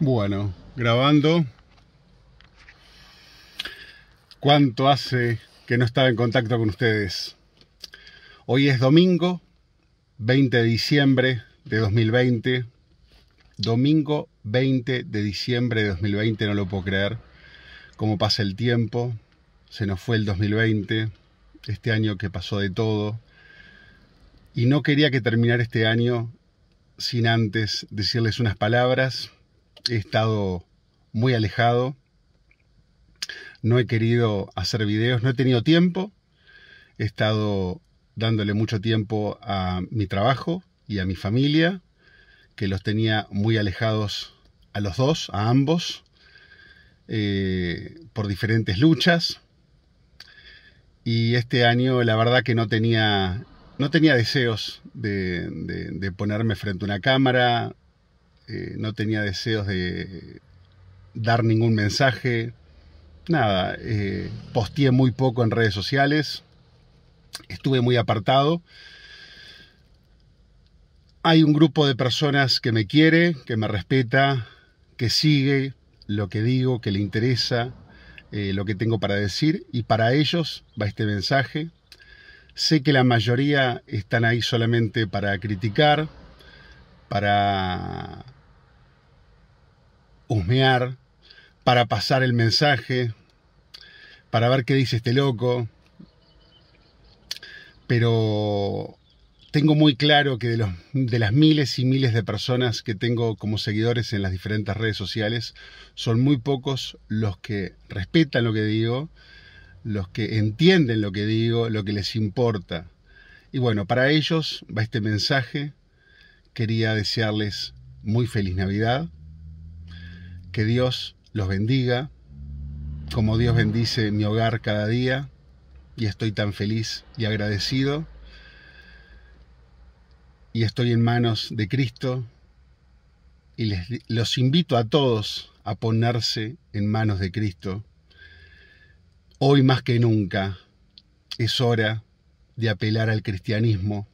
Bueno, grabando. ¿Cuánto hace que no estaba en contacto con ustedes? Hoy es domingo, 20 de diciembre de 2020. Domingo 20 de diciembre de 2020, no lo puedo creer. Cómo pasa el tiempo. Se nos fue el 2020, este año que pasó de todo. Y no quería que terminara este año sin antes decirles unas palabras he estado muy alejado, no he querido hacer videos, no he tenido tiempo, he estado dándole mucho tiempo a mi trabajo y a mi familia, que los tenía muy alejados a los dos, a ambos, eh, por diferentes luchas. Y este año la verdad que no tenía, no tenía deseos de ponerme frente a una cámara, eh, no tenía deseos de dar ningún mensaje, nada, eh, muy poco en redes sociales, estuve muy apartado. Hay un grupo de personas que me quiere, que me respeta, que sigue lo que digo, que le interesa, eh, lo que tengo para decir y para ellos va este mensaje. Sé que la mayoría están ahí solamente para criticar, para para pasar el mensaje, para ver qué dice este loco. Pero tengo muy claro que de, los, de las miles y miles de personas que tengo como seguidores en las diferentes redes sociales, son muy pocos los que respetan lo que digo, los que entienden lo que digo, lo que les importa. Y bueno, para ellos va este mensaje. Quería desearles muy feliz Navidad, que Dios los bendiga, como Dios bendice mi hogar cada día, y estoy tan feliz y agradecido. Y estoy en manos de Cristo, y les, los invito a todos a ponerse en manos de Cristo. Hoy más que nunca es hora de apelar al cristianismo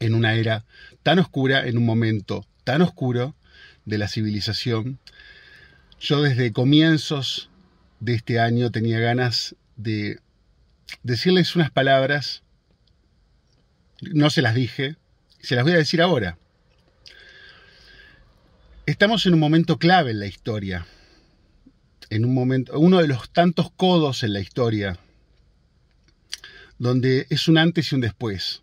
en una era tan oscura, en un momento tan oscuro, de la civilización, yo desde comienzos de este año tenía ganas de decirles unas palabras, no se las dije, se las voy a decir ahora. Estamos en un momento clave en la historia, en un momento, uno de los tantos codos en la historia, donde es un antes y un después.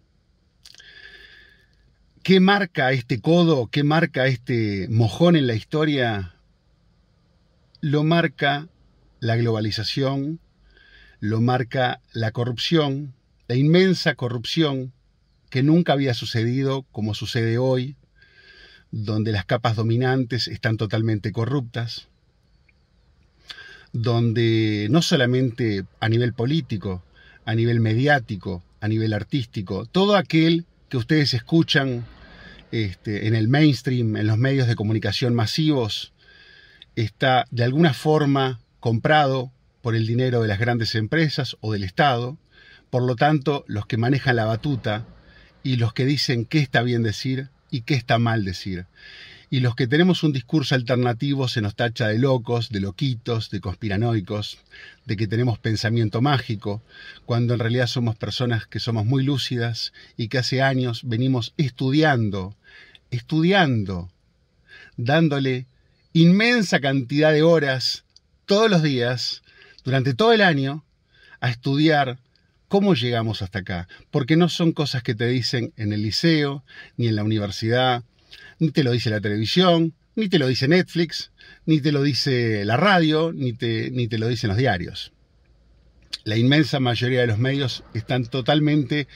¿Qué marca este codo? ¿Qué marca este mojón en la historia? Lo marca la globalización, lo marca la corrupción, la inmensa corrupción que nunca había sucedido como sucede hoy, donde las capas dominantes están totalmente corruptas, donde no solamente a nivel político, a nivel mediático, a nivel artístico, todo aquel que ustedes escuchan este, en el mainstream, en los medios de comunicación masivos, está de alguna forma comprado por el dinero de las grandes empresas o del Estado. Por lo tanto, los que manejan la batuta y los que dicen qué está bien decir y qué está mal decir y los que tenemos un discurso alternativo se nos tacha de locos, de loquitos, de conspiranoicos, de que tenemos pensamiento mágico, cuando en realidad somos personas que somos muy lúcidas y que hace años venimos estudiando, estudiando, dándole inmensa cantidad de horas todos los días, durante todo el año, a estudiar cómo llegamos hasta acá, porque no son cosas que te dicen en el liceo, ni en la universidad, ni te lo dice la televisión, ni te lo dice Netflix, ni te lo dice la radio, ni te, ni te lo dicen los diarios. La inmensa mayoría de los medios están totalmente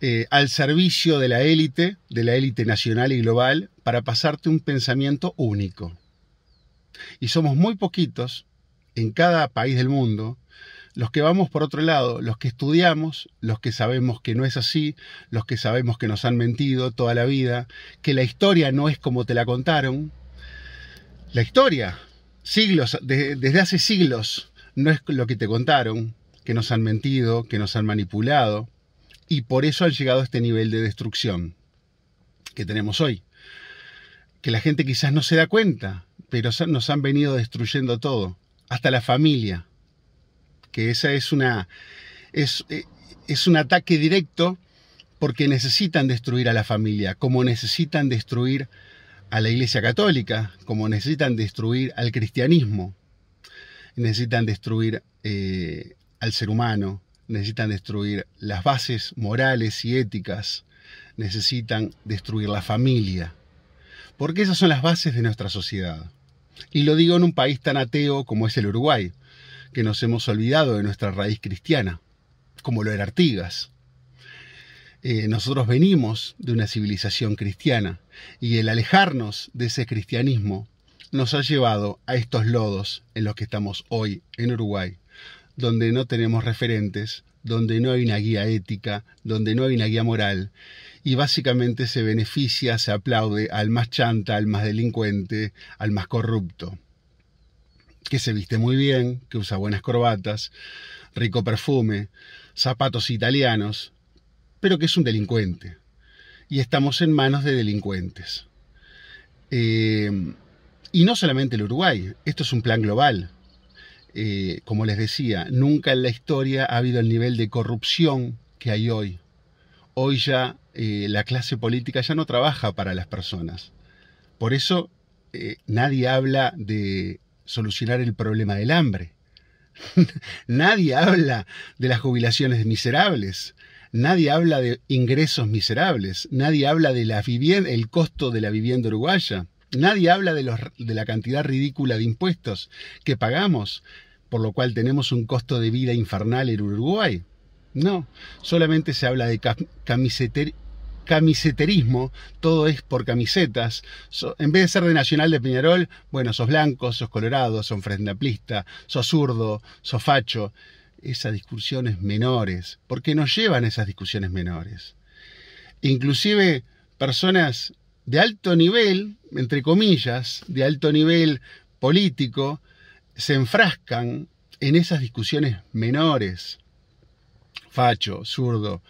eh, al servicio de la élite, de la élite nacional y global, para pasarte un pensamiento único. Y somos muy poquitos en cada país del mundo los que vamos por otro lado, los que estudiamos, los que sabemos que no es así, los que sabemos que nos han mentido toda la vida, que la historia no es como te la contaron. La historia, siglos, desde hace siglos, no es lo que te contaron, que nos han mentido, que nos han manipulado, y por eso han llegado a este nivel de destrucción que tenemos hoy. Que la gente quizás no se da cuenta, pero nos han venido destruyendo todo, hasta la familia que esa es una eh, es, un ataque directo porque necesitan destruir a la familia, como necesitan destruir a la Iglesia Católica, como necesitan destruir al cristianismo, necesitan destruir eh, al ser humano, necesitan destruir las bases morales y éticas, necesitan destruir la familia, porque esas son las bases de nuestra sociedad. Y lo digo en un país tan ateo como es el Uruguay, que nos hemos olvidado de nuestra raíz cristiana, como lo era Artigas. Eh, nosotros venimos de una civilización cristiana y el alejarnos de ese cristianismo nos ha llevado a estos lodos en los que estamos hoy en Uruguay, donde no tenemos referentes, donde no hay una guía ética, donde no hay una guía moral, y básicamente se beneficia, se aplaude al más chanta, al más delincuente, al más corrupto que se viste muy bien, que usa buenas corbatas, rico perfume, zapatos italianos, pero que es un delincuente. Y estamos en manos de delincuentes. Eh, y no solamente el Uruguay, esto es un plan global. Eh, como les decía, nunca en la historia ha habido el nivel de corrupción que hay hoy. Hoy ya eh, la clase política ya no trabaja para las personas. Por eso nadie habla de solucionar el problema del hambre. Nadie habla de las jubilaciones miserables. Nadie habla de ingresos miserables. Nadie habla de la el costo de la vivienda uruguaya. Nadie habla de, de la cantidad ridícula de impuestos que pagamos, por lo cual tenemos un costo de vida infernal en Uruguay. No, solamente se habla de camisetería camiseterismo, todo es por camisetas. en vez de ser de Nacional de Peñarol, bueno, sos blanco, sos colorado, sos frendaplista, sos zurdo, sos facho. Esas discusiones menores, porque nos llevan esas discusiones menores. Inclusive personas de alto nivel, entre comillas, de alto nivel político, se enfrascan en esas discusiones menores. Facho, zurdo,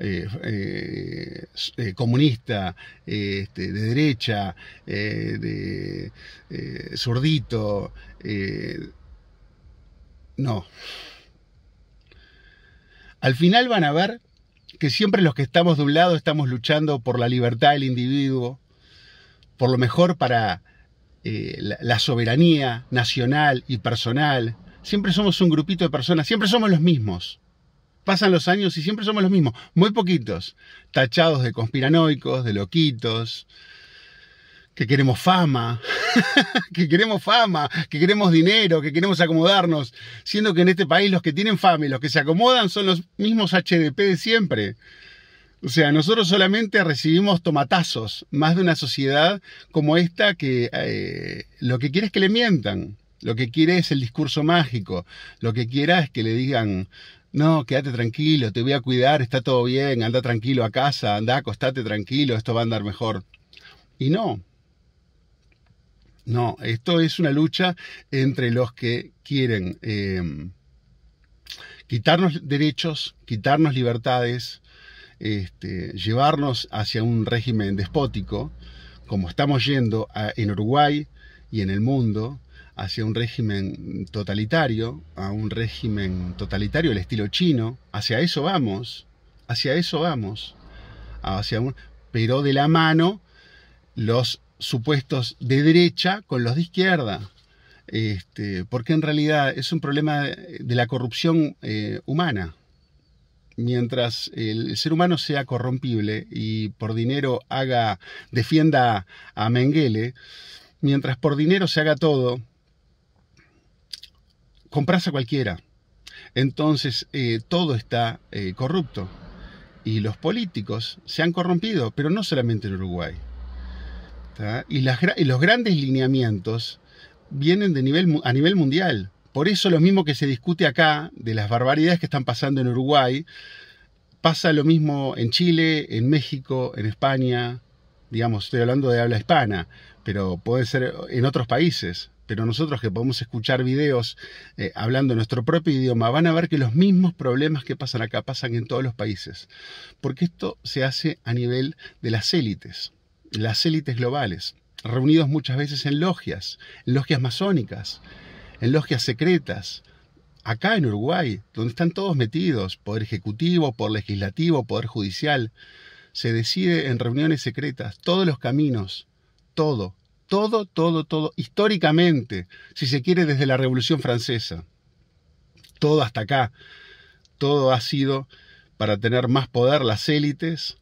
eh, eh, eh, comunista, este, de derecha, de zurdito. no. Al final van a ver que siempre los que estamos de un lado estamos luchando por la libertad del individuo, por lo mejor para la, soberanía nacional y personal. Siempre somos un grupito de personas, siempre somos los mismos pasan los años y siempre somos los mismos, muy poquitos, tachados de conspiranoicos, de loquitos, que queremos fama, que queremos fama, que queremos dinero, que queremos acomodarnos, siendo que en este país los que tienen fama y los que se acomodan son los mismos HDP de siempre. O sea, nosotros solamente recibimos tomatazos, más de una sociedad como esta que eh, lo que quiere es que le mientan, lo que quiere es el discurso mágico, lo que quiera es que le digan, no, quédate tranquilo, te voy a cuidar, está todo bien, anda tranquilo a casa, anda, acostate tranquilo, esto va a andar mejor. Y no. No, esto es una lucha entre los que quieren eh, quitarnos derechos, quitarnos libertades, este, llevarnos hacia un régimen despótico, como estamos yendo en Uruguay y en el mundo, hacia un régimen totalitario, a un régimen totalitario del estilo chino. Hacia eso vamos, hacia eso vamos. Hacia pero de la mano los supuestos de derecha con los de izquierda. Este, porque en realidad es un problema de la corrupción eh, humana. Mientras el ser humano sea corrompible y por dinero haga, defienda a Mengele, mientras por dinero se haga todo, compras a cualquiera. Entonces eh, todo está eh, corrupto. Y los políticos se han corrompido, pero no solamente en Uruguay. Y, los grandes lineamientos vienen de nivel, a nivel mundial. Por eso lo mismo que se discute acá de las barbaridades que están pasando en Uruguay, pasa lo mismo en Chile, en México, en España, digamos, estoy hablando de habla hispana, pero puede ser en otros países pero nosotros que podemos escuchar videos eh, hablando nuestro propio idioma, van a ver que los mismos problemas que pasan acá pasan en todos los países, porque esto se hace a nivel de las élites, las élites globales, reunidos muchas veces en logias, en logias masónicas, en logias secretas, acá en Uruguay, donde están todos metidos, poder ejecutivo, poder legislativo, poder judicial, se decide en reuniones secretas todos los caminos, todo, todo, todo, todo, históricamente, si se quiere, desde la Revolución Francesa. Todo hasta acá. Todo ha sido para tener más poder las élites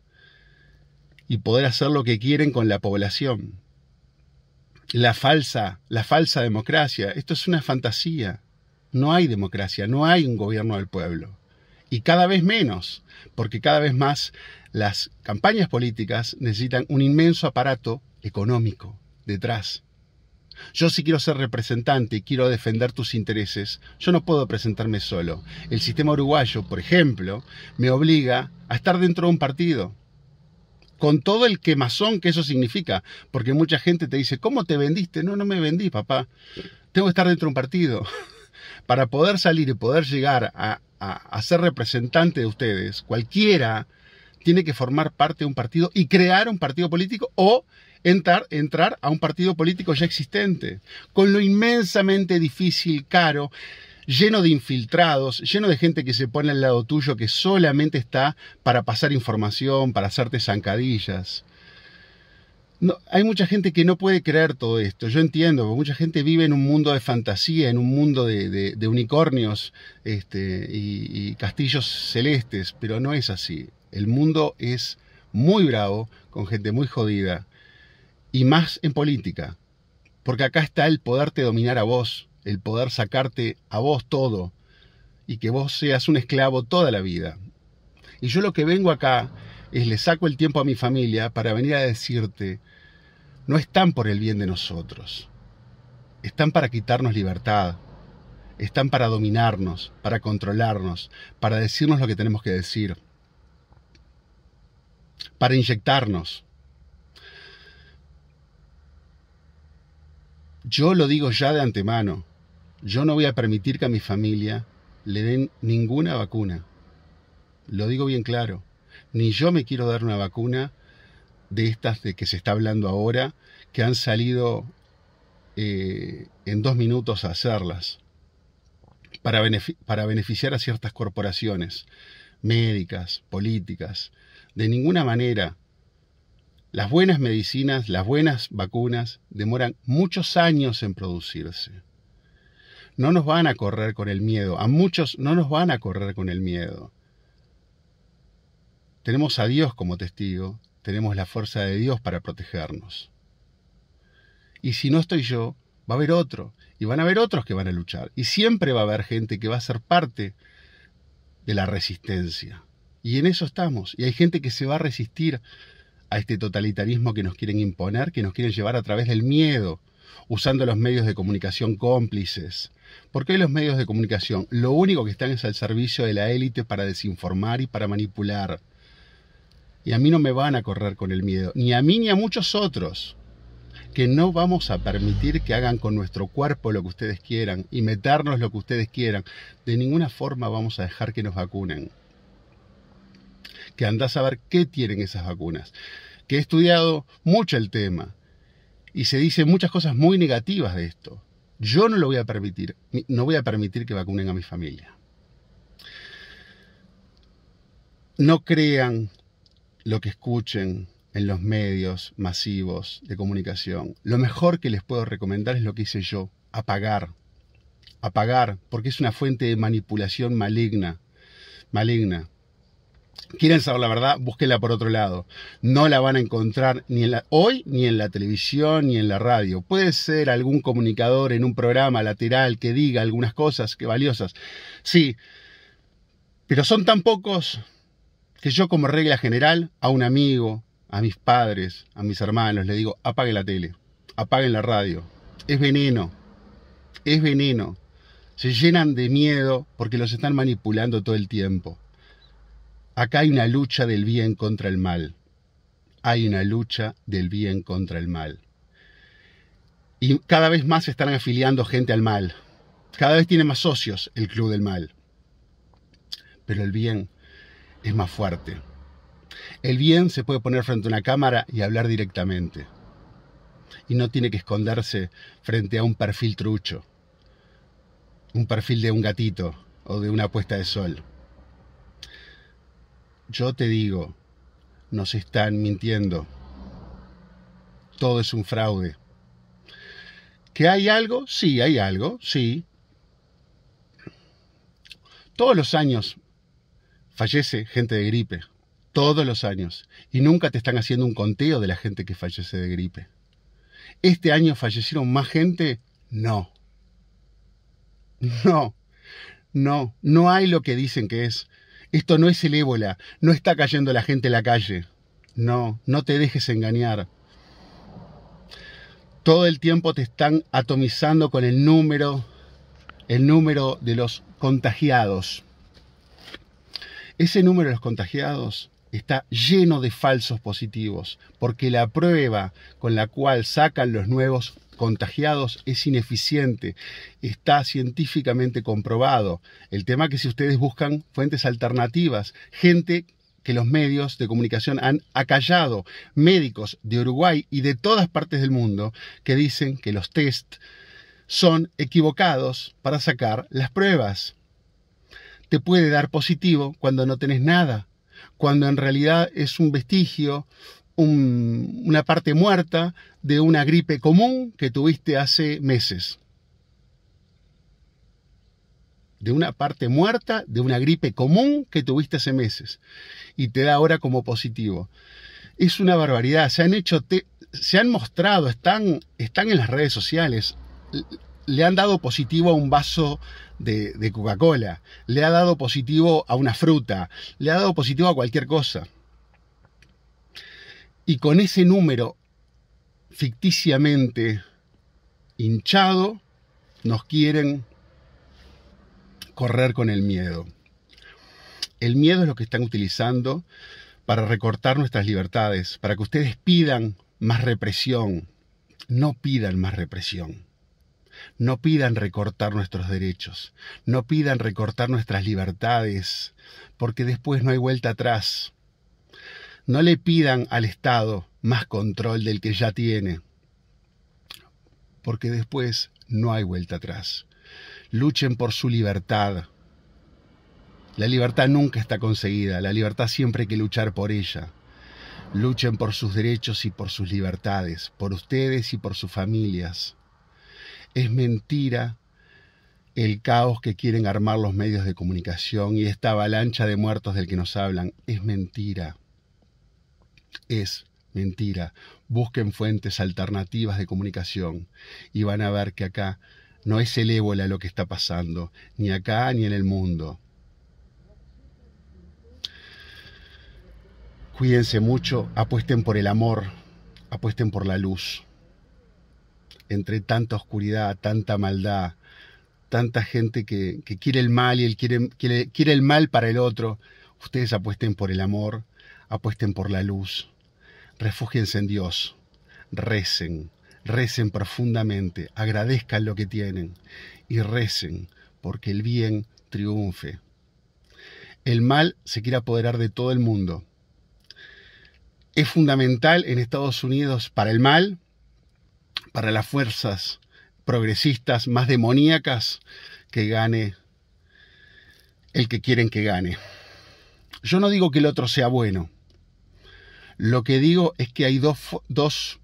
y poder hacer lo que quieren con la población. La falsa, la falsa democracia, esto es una fantasía. No hay democracia, no hay un gobierno del pueblo. Y cada vez menos, porque cada vez más las campañas políticas necesitan un inmenso aparato económico detrás. Yo si quiero ser representante y quiero defender tus intereses, yo no puedo presentarme solo. El sistema uruguayo, por ejemplo, me obliga a estar dentro de un partido. Con todo el quemazón que eso significa, porque mucha gente te dice, ¿cómo te vendiste? No, no me vendí, papá. Tengo que estar dentro de un partido. Para poder salir y poder llegar a, a ser representante de ustedes, cualquiera tiene que formar parte de un partido y crear un partido político o entrar, entrar a un partido político ya existente, con lo inmensamente difícil, caro, lleno de infiltrados, lleno de gente que se pone al lado tuyo que solamente está para pasar información, para hacerte zancadillas. hay mucha gente que no puede creer todo esto. Yo entiendo, porque mucha gente vive en un mundo de fantasía, en un mundo de, unicornios este, y castillos celestes, pero no es así. El mundo es muy bravo, con gente muy jodida, y más en política, porque acá está el poderte dominar a vos, el poder sacarte a vos todo y que vos seas un esclavo toda la vida. Y yo lo que vengo acá es le saco el tiempo a mi familia para venir a decirte, no están por el bien de nosotros, están para quitarnos libertad, están para dominarnos, para controlarnos, para decirnos lo que tenemos que decir, para inyectarnos, Yo lo digo ya de antemano, yo no voy a permitir que a mi familia le den ninguna vacuna. Lo digo bien claro, ni yo me quiero dar una vacuna de estas de que se está hablando ahora, que han salido eh, en dos minutos a hacerlas, para beneficiar a ciertas corporaciones médicas, políticas. De ninguna manera las buenas medicinas, las buenas vacunas demoran muchos años en producirse. No nos van a correr con el miedo, a muchos no nos van a correr con el miedo. Tenemos a Dios como testigo, tenemos la fuerza de Dios para protegernos. Y si no estoy yo, va a haber otro, y van a haber otros que van a luchar, y siempre va a haber gente que va a ser parte de la resistencia. Y en eso estamos, y hay gente que se va a resistir a este totalitarismo que nos quieren imponer, que nos quieren llevar a través del miedo, usando los medios de comunicación cómplices. Porque qué los medios de comunicación lo único que están es al servicio de la élite para desinformar y para manipular. Y a mí no me van a correr con el miedo, ni a mí ni a muchos otros, que no vamos a permitir que hagan con nuestro cuerpo lo que ustedes quieran y meternos lo que ustedes quieran. De ninguna forma vamos a dejar que nos vacunen que anda a saber qué tienen esas vacunas. Que he estudiado mucho el tema y se dicen muchas cosas muy negativas de esto. Yo no lo voy a permitir, no voy a permitir que vacunen a mi familia. No crean lo que escuchen en los medios masivos de comunicación. Lo mejor que les puedo recomendar es lo que hice yo, apagar. Apagar, porque es una fuente de manipulación maligna. Maligna quieren saber la verdad, búsquela por otro lado. No la van a encontrar ni en la, hoy, ni en la televisión, ni en la radio. Puede ser algún comunicador en un programa lateral que diga algunas cosas que valiosas. Sí, pero son tan pocos que yo como regla general a un amigo, a mis padres, a mis hermanos, le digo, apague la tele, apaguen la radio. Es veneno, es veneno. Se llenan de miedo porque los están manipulando todo el tiempo. Acá hay una lucha del bien contra el mal. Hay una lucha del bien contra el mal. Y cada vez más se están afiliando gente al mal. Cada vez tiene más socios el Club del Mal. Pero el bien es más fuerte. El bien se puede poner frente a una cámara y hablar directamente. Y no tiene que esconderse frente a un perfil trucho, un perfil de un gatito o de una puesta de sol. Yo te digo, nos están mintiendo. Todo es un fraude. ¿Que hay algo? Sí, hay algo, sí. Todos los años fallece gente de gripe, todos los años, y nunca te están haciendo un conteo de la gente que fallece de gripe. ¿Este año fallecieron más gente? No. No, no, no hay lo que dicen que es. Esto no es el ébola, no está cayendo la gente en la calle. No, no te dejes engañar. Todo el tiempo te están atomizando con el número, el número de los contagiados. Ese número de los contagiados está lleno de falsos positivos, porque la prueba con la cual sacan los nuevos contagiados es ineficiente, está científicamente comprobado. El tema que si ustedes buscan fuentes alternativas, gente que los medios de comunicación han acallado, médicos de Uruguay y de todas partes del mundo que dicen que los test son equivocados para sacar las pruebas. Te puede dar positivo cuando no tenés nada, cuando en realidad es un vestigio una parte muerta de una gripe común que tuviste hace meses. De una parte muerta de una gripe común que tuviste hace meses. Y te da ahora como positivo. Es una barbaridad. Se han hecho, se han mostrado, están, están en las redes sociales le han dado positivo a un vaso de Coca-Cola, le ha dado positivo a una fruta, le ha dado positivo a cualquier cosa. Y con ese número ficticiamente hinchado, nos quieren correr con el miedo. El miedo es lo que están utilizando para recortar nuestras libertades, para que ustedes pidan más represión. No pidan más represión. No pidan recortar nuestros derechos. No pidan recortar nuestras libertades, porque después no hay vuelta atrás. No le pidan al Estado más control del que ya tiene, porque después no hay vuelta atrás. Luchen por su libertad. La libertad nunca está conseguida, la libertad siempre hay que luchar por ella. Luchen por sus derechos y por sus libertades, por ustedes y por sus familias. Es mentira el caos que quieren armar los medios de comunicación y esta avalancha de muertos del que nos hablan. Es mentira es mentira. Busquen fuentes alternativas de comunicación y van a ver que acá no es el ébola lo que está pasando, ni acá ni en el mundo. Cuídense mucho, apuesten por el amor, apuesten por la luz. Entre tanta oscuridad, tanta maldad, tanta gente que, que quiere el mal y el quiere, quiere el mal para el otro, ustedes apuesten por el amor, apuesten por la luz, refúgiense en Dios, recen, recen profundamente, agradezcan lo que tienen y recen porque el bien triunfe. El mal se quiere apoderar de todo el mundo. Es fundamental en Estados Unidos para el mal, para las fuerzas progresistas más demoníacas que gane el que quieren que gane. Yo no digo que el otro sea bueno, lo que digo es que hay dos,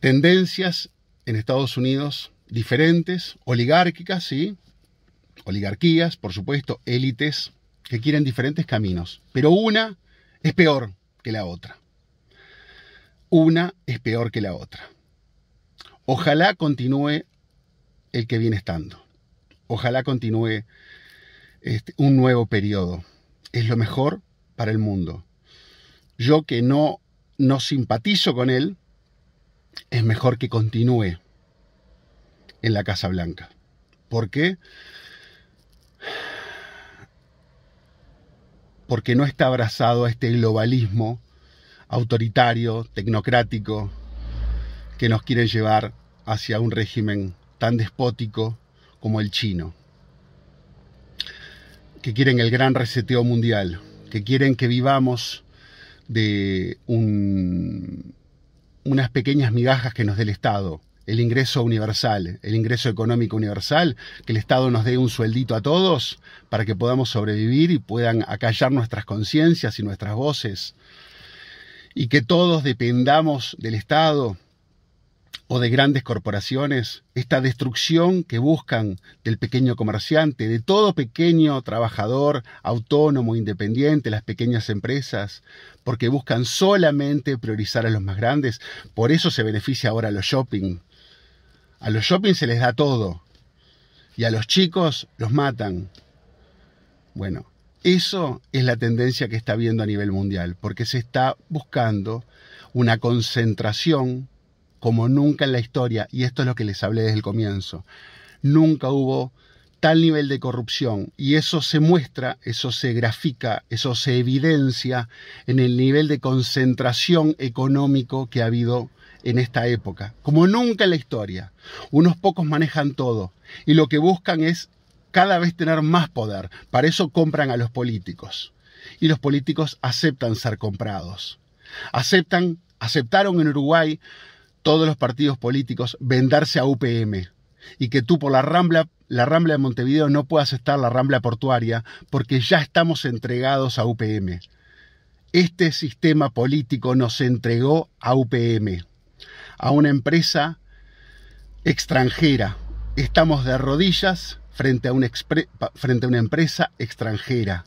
tendencias en Estados Unidos diferentes, oligárquicas, sí, oligarquías, por supuesto, élites, que quieren diferentes caminos, pero una es peor que la otra. Una es peor que la otra. Ojalá continúe el que viene estando. Ojalá continúe este, un nuevo periodo. Es lo mejor para el mundo yo que no, no simpatizo con él, es mejor que continúe en la Casa Blanca. ¿Por qué? Porque no está abrazado a este globalismo autoritario, tecnocrático, que nos quiere llevar hacia un régimen tan despótico como el chino. Que quieren el gran reseteo mundial, que quieren que vivamos de unas pequeñas migajas que nos dé el Estado, el ingreso universal, el ingreso económico universal, que el Estado nos dé un sueldito a todos para que podamos sobrevivir y puedan acallar nuestras conciencias y nuestras voces, y que todos dependamos del Estado o de grandes corporaciones, esta destrucción que buscan del pequeño comerciante, de todo pequeño trabajador autónomo, independiente, las pequeñas empresas, porque buscan solamente priorizar a los más grandes, por eso se beneficia ahora a los shopping. A los shopping se les da todo y a los chicos los matan. Bueno, eso es la tendencia que está viendo a nivel mundial, porque se está buscando una concentración como nunca en la historia, y esto es lo que les hablé desde el comienzo. Nunca hubo tal nivel de corrupción y eso se muestra, eso se grafica, eso se evidencia en el nivel de concentración económico que ha habido en esta época, como nunca en la historia. Unos pocos manejan todo y lo que buscan es cada vez tener más poder. Para eso compran a los políticos y los políticos aceptan ser comprados. Aceptan, aceptaron en Uruguay todos los partidos políticos vendarse a UPM y que tú por la Rambla, la Rambla de Montevideo no puedas estar la Rambla portuaria porque ya estamos entregados a UPM. Este sistema político nos entregó a UPM, a una empresa extranjera. Estamos de rodillas frente a frente a una empresa extranjera.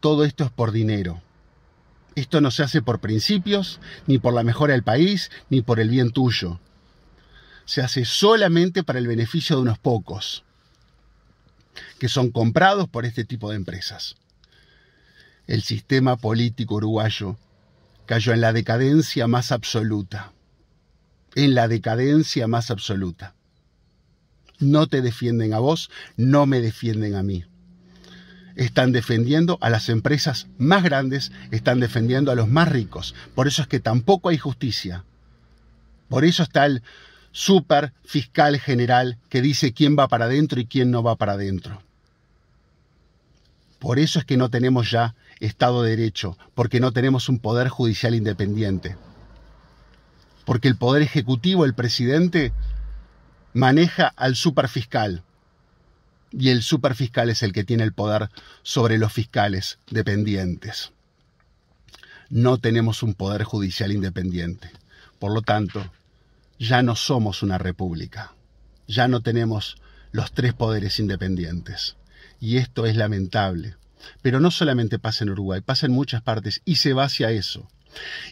Todo esto es por dinero. Esto no se hace por principios, ni por la mejora del país, ni por el bien tuyo. Se hace solamente para el beneficio de unos pocos, que son comprados por este tipo de empresas. El sistema político uruguayo cayó en la decadencia más absoluta. En la decadencia más absoluta. No te defienden a vos, no me defienden a mí están defendiendo a las empresas más grandes, están defendiendo a los más ricos. Por eso es que tampoco hay justicia. Por eso está el super fiscal general que dice quién va para adentro y quién no va para adentro. Por eso es que no tenemos ya Estado de Derecho, porque no tenemos un poder judicial independiente. Porque el poder ejecutivo, el presidente, maneja al superfiscal y el superfiscal es el que tiene el poder sobre los fiscales dependientes. No tenemos un poder judicial independiente. Por lo tanto, ya no somos una república. Ya no tenemos los tres poderes independientes. Y esto es lamentable. Pero no solamente pasa en Uruguay, pasa en muchas partes y se va hacia eso.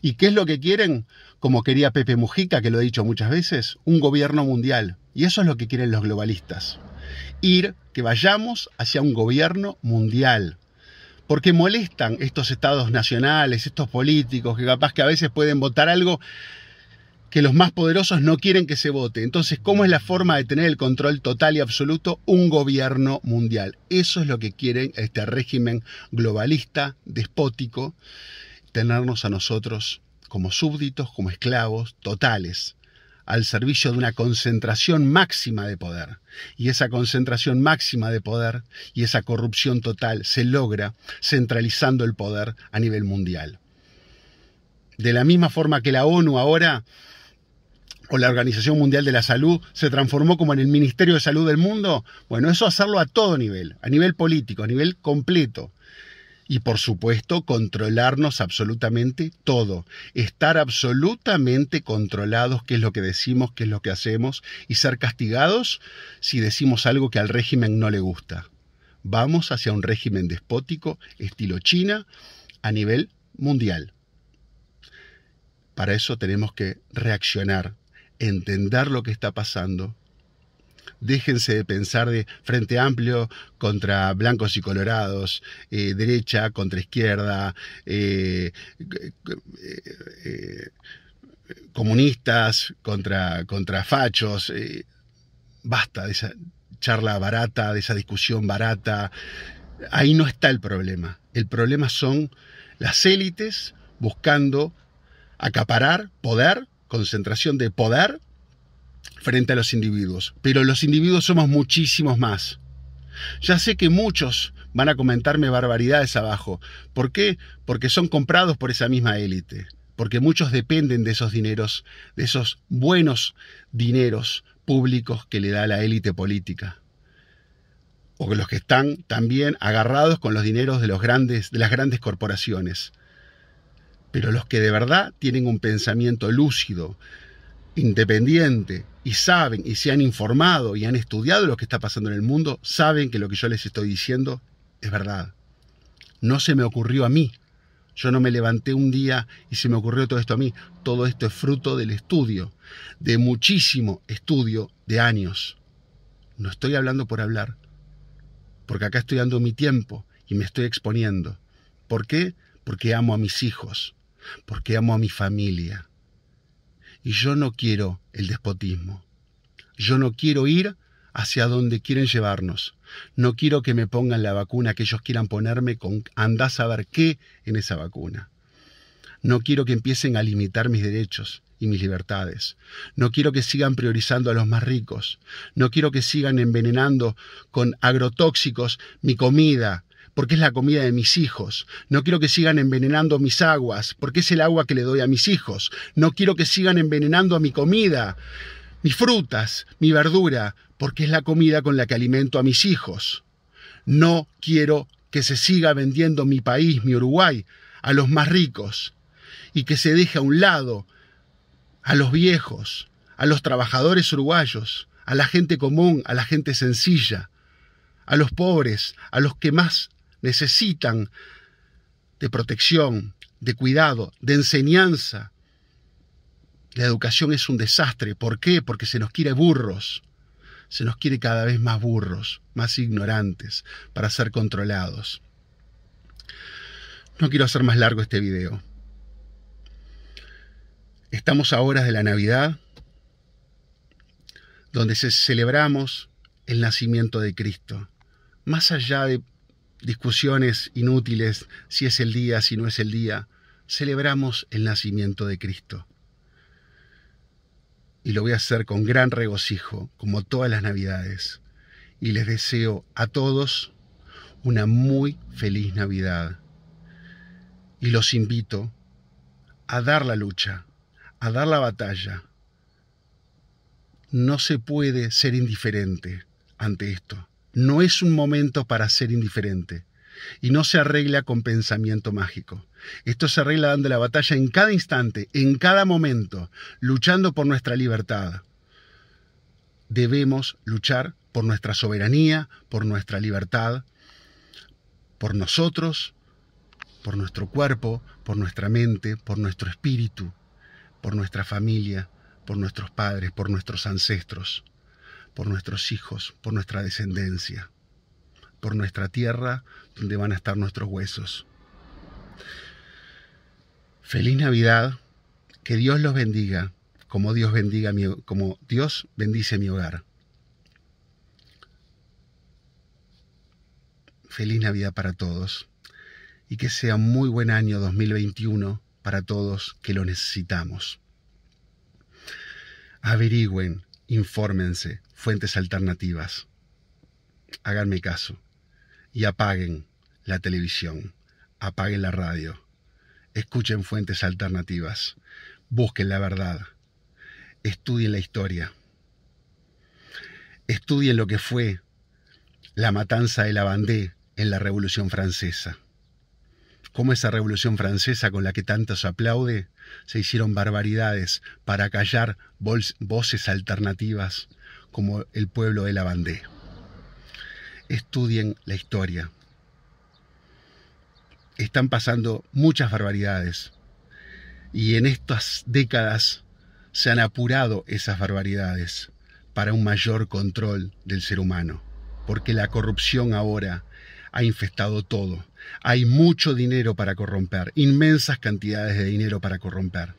¿Y qué es lo que quieren? Como quería Pepe Mujica, que lo he dicho muchas veces, un gobierno mundial. Y eso es lo que quieren los globalistas ir, que vayamos hacia un gobierno mundial. Porque molestan estos estados nacionales, estos políticos, que capaz que a veces pueden votar algo que los más poderosos no quieren que se vote. Entonces, ¿cómo es la forma de tener el control total y absoluto? Un gobierno mundial. Eso es lo que quieren este régimen globalista, despótico, tenernos a nosotros como súbditos, como esclavos totales al servicio de una concentración máxima de poder. Y esa concentración máxima de poder y esa corrupción total se logra centralizando el poder a nivel mundial. De la misma forma que la ONU ahora o la Organización Mundial de la Salud se transformó como en el Ministerio de Salud del Mundo, bueno, eso hacerlo a todo nivel, a nivel político, a nivel completo, y por supuesto controlarnos absolutamente todo, estar absolutamente controlados qué es lo que decimos, qué es lo que hacemos y ser castigados si decimos algo que al régimen no le gusta. Vamos hacia un régimen despótico estilo China a nivel mundial. Para eso tenemos que reaccionar, entender lo que está pasando déjense de pensar de frente amplio contra blancos y colorados, eh, derecha contra izquierda, eh, eh, comunistas contra, contra fachos. basta de esa charla barata, de esa discusión barata. Ahí no está el problema. El problema son las élites buscando acaparar poder, concentración de poder frente a los individuos, pero los individuos somos muchísimos más. Ya sé que muchos van a comentarme barbaridades abajo. ¿Por qué? Porque son comprados por esa misma élite, porque muchos dependen de esos dineros, de esos buenos dineros públicos que le da la élite política. O los que están también agarrados con los dineros de, los grandes, de las grandes corporaciones. Pero los que de verdad tienen un pensamiento lúcido, independiente y saben y se han informado y han estudiado lo que está pasando en el mundo, saben que lo que yo les estoy diciendo es verdad. No se me ocurrió a mí. Yo no me levanté un día y se me ocurrió todo esto a mí. Todo esto es fruto del estudio, de muchísimo estudio de años. No estoy hablando por hablar, porque acá estoy dando mi tiempo y me estoy exponiendo. ¿Por qué? Porque amo a mis hijos, porque amo a mi familia y yo no quiero el despotismo. Yo no quiero ir hacia donde quieren llevarnos. No quiero que me pongan la vacuna que ellos quieran ponerme con andás a saber qué en esa vacuna. No quiero que empiecen a limitar mis derechos y mis libertades. No quiero que sigan priorizando a los más ricos. No quiero que sigan envenenando con agrotóxicos mi comida, porque es la comida de mis hijos. No quiero que sigan envenenando mis aguas, porque es el agua que le doy a mis hijos. No quiero que sigan envenenando a mi comida, mis frutas, mi verdura, porque es la comida con la que alimento a mis hijos. No quiero que se siga vendiendo mi país, mi Uruguay, a los más ricos, y que se deje a un lado a los viejos, a los trabajadores uruguayos, a la gente común, a la gente sencilla, a los pobres, a los que más necesitan de protección, de cuidado, de enseñanza. La educación es un desastre. ¿Por qué? Porque se nos quiere burros. Se nos quiere cada vez más burros, más ignorantes, para ser controlados. No quiero hacer más largo este video. Estamos a horas de la Navidad, donde se celebramos el nacimiento de Cristo. Más allá de discusiones inútiles, si es el día, si no es el día, celebramos el nacimiento de Cristo. Y lo voy a hacer con gran regocijo, como todas las navidades. Y les deseo a todos una muy feliz Navidad. Y los invito a dar la lucha, a dar la batalla. No se puede ser indiferente ante esto. No es un momento para ser indiferente y no se arregla con pensamiento mágico. Esto se arregla dando la batalla en cada instante, en cada momento, luchando por nuestra libertad. Debemos luchar por nuestra soberanía, por nuestra libertad, por nosotros, por nuestro cuerpo, por nuestra mente, por nuestro espíritu, por nuestra familia, por nuestros padres, por nuestros ancestros por nuestros hijos, por nuestra descendencia, por nuestra tierra donde van a estar nuestros huesos. Feliz Navidad, que Dios los bendiga, como Dios bendiga como Dios bendice mi hogar. Feliz Navidad para todos y que sea muy buen año 2021 para todos que lo necesitamos. Averigüen, infórmense, fuentes alternativas, háganme caso y apaguen la televisión, apaguen la radio, escuchen fuentes alternativas, busquen la verdad, estudien la historia, estudien lo que fue la matanza de la Vendée en la Revolución Francesa. Como esa revolución francesa con la que tanto se aplaude, se hicieron barbaridades para callar voces alternativas como el pueblo de la bandé. Estudien la historia. Están pasando muchas barbaridades y en estas décadas se han apurado esas barbaridades para un mayor control del ser humano, porque la corrupción ahora ha infestado todo hay mucho dinero para corromper, inmensas cantidades de dinero para corromper.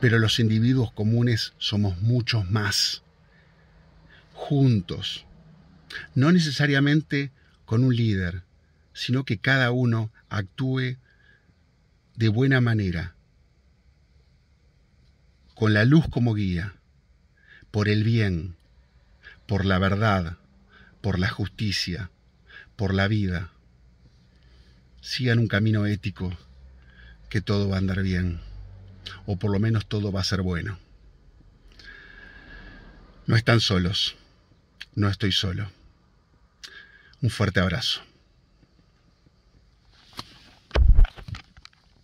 Pero los individuos comunes somos muchos más, juntos, no necesariamente con un líder, sino que cada uno actúe de buena manera, con la luz como guía, por el bien, por la verdad, por la justicia, por la vida sigan un camino ético, que todo va a andar bien, o por lo menos todo va a ser bueno. No están solos, no estoy solo. Un fuerte abrazo.